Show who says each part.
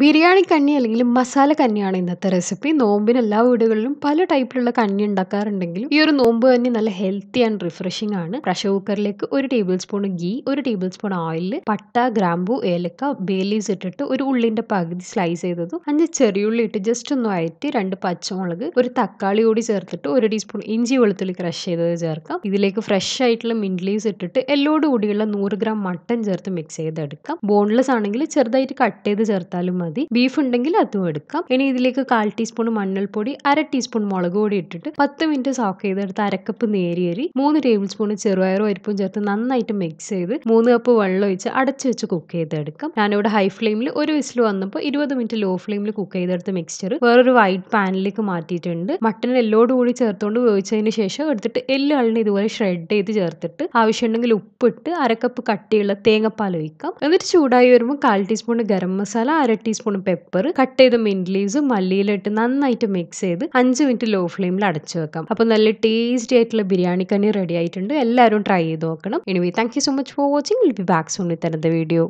Speaker 1: ബിരിയാണി കഞ്ഞി അല്ലെങ്കിൽ മസാല കഞ്ഞിയാണ് ഇന്നത്തെ റെസിപ്പി നോമ്പിന് എല്ലാ വീടുകളിലും പല ടൈപ്പിലുള്ള കഞ്ഞി ഉണ്ടാക്കാറുണ്ടെങ്കിലും ഈ ഒരു നോമ്പ് കഞ്ഞി നല്ല ഹെൽത്തി ആൻഡ് റിഫ്രഷിംഗ് ആണ് പ്രഷർ കുക്കറിലേക്ക് ഒരു ടേബിൾ സ്പൂൺ ഗീ ഒരു ടേബിൾ സ്പൂൺ ഓയിൽ പട്ട ഗ്രാമ്പു ഏലക്ക ബേലീസ് ഇട്ടിട്ട് ഒരു ഉള്ളിന്റെ പകുതി സ്ലൈസ് ചെയ്തതും അഞ്ച് ചെറിയുള്ളി ഇട്ട് ജസ്റ്റ് ഒന്ന് വഴറ്റി രണ്ട് പച്ചമുളക് ഒരു തക്കാളി കൂടി ചേർത്തിട്ട് ഒരു ടീസ്പൂൺ ഇഞ്ചി വെളുത്തുള്ളി ക്രഷ് ചെയ്തത് ചേർക്കാം ഇതിലേക്ക് ഫ്രഷ് ആയിട്ടുള്ള ലീവ്സ് ഇട്ടിട്ട് എല്ലോട് കൂടിയുള്ള നൂറ് ഗ്രാം മട്ടൻ ചേർത്ത് മിക്സ് ചെയ്തെടുക്കാം ബോൺലെസ് ആണെങ്കിൽ ചെറുതായിട്ട് കട്ട് ചെയ്ത് ചേർത്താലും മതി ബീഫ് ഉണ്ടെങ്കിൽ അതും എടുക്കാം ഇനി ഇതിലേക്ക് കാൽ ടീസ്പൂൺ മഞ്ഞൾപ്പൊടി അര ടീസ്പൂൺ മുളക് പൊടി ഇട്ടിട്ട് പത്ത് മിനിറ്റ് സോക്ക് ചെയ്തെടുത്ത് അരക്കപ്പ് നേരിയേരി മൂന്ന് ടേബിൾ സ്പൂൺ ചെറുപയറും അരിപ്പും ചേർത്ത് നന്നായിട്ട് മിക്സ് ചെയ്ത് മൂന്ന് കപ്പ് വെള്ളം ഒഴിച്ച് അടച്ചു വെച്ച് കുക്ക് ചെയ്തെടുക്കാം ഞാനിവിടെ ഹൈ ഫ്ലെയിമിൽ ഒരു വിസിൽ വന്നപ്പോൾ ഇരുപത് മിനിറ്റ് ലോ ഫ്ലെയിമിൽ കുക്ക് ചെയ്തെടുത്ത മിക്സ്ചർ വേറൊരു വൈറ്റ് പാനിലേക്ക് മാറ്റിയിട്ടുണ്ട് മട്ടൻ എല്ലോട് കൂടി ചേർത്തുകൊണ്ട് ഉപയോഗിച്ചതിന് ശേഷം എടുത്തിട്ട് എല്ലുകളിന് ഇതുപോലെ ഷ്രെഡ് ചെയ്ത് ചേർത്തിട്ട് ആവശ്യമുണ്ടെങ്കിൽ ഉപ്പിട്ട് അരക്കപ്പ് കട്ടിയുള്ള തേങ്ങപ്പാൽ ഒഴിക്കാം എന്നിട്ട് ചൂടായി വരുമ്പോൾ കാൽ ടീസ്പൂൺ ഗരം മസാല അര ടീസ്പൂൺ പെപ്പർ കട്ട് ചെയ്ത മിൻറ്റ് ലീവ്സ് മല്ലിയിലിട്ട് നന്നായിട്ട് മിക്സ് ചെയ്ത് അഞ്ച് മിനിറ്റ് ലോ ഫ്ലെയിമിൽ അടച്ചു വെക്കാം അപ്പോൾ നല്ല ടേസ്റ്റി ആയിട്ടുള്ള ബിരിയാണി കനി റെഡി ആയിട്ടുണ്ട് എല്ലാവരും ട്രൈ ചെയ്ത് നോക്കണം anyway thank you so much for watching will be back soon with another video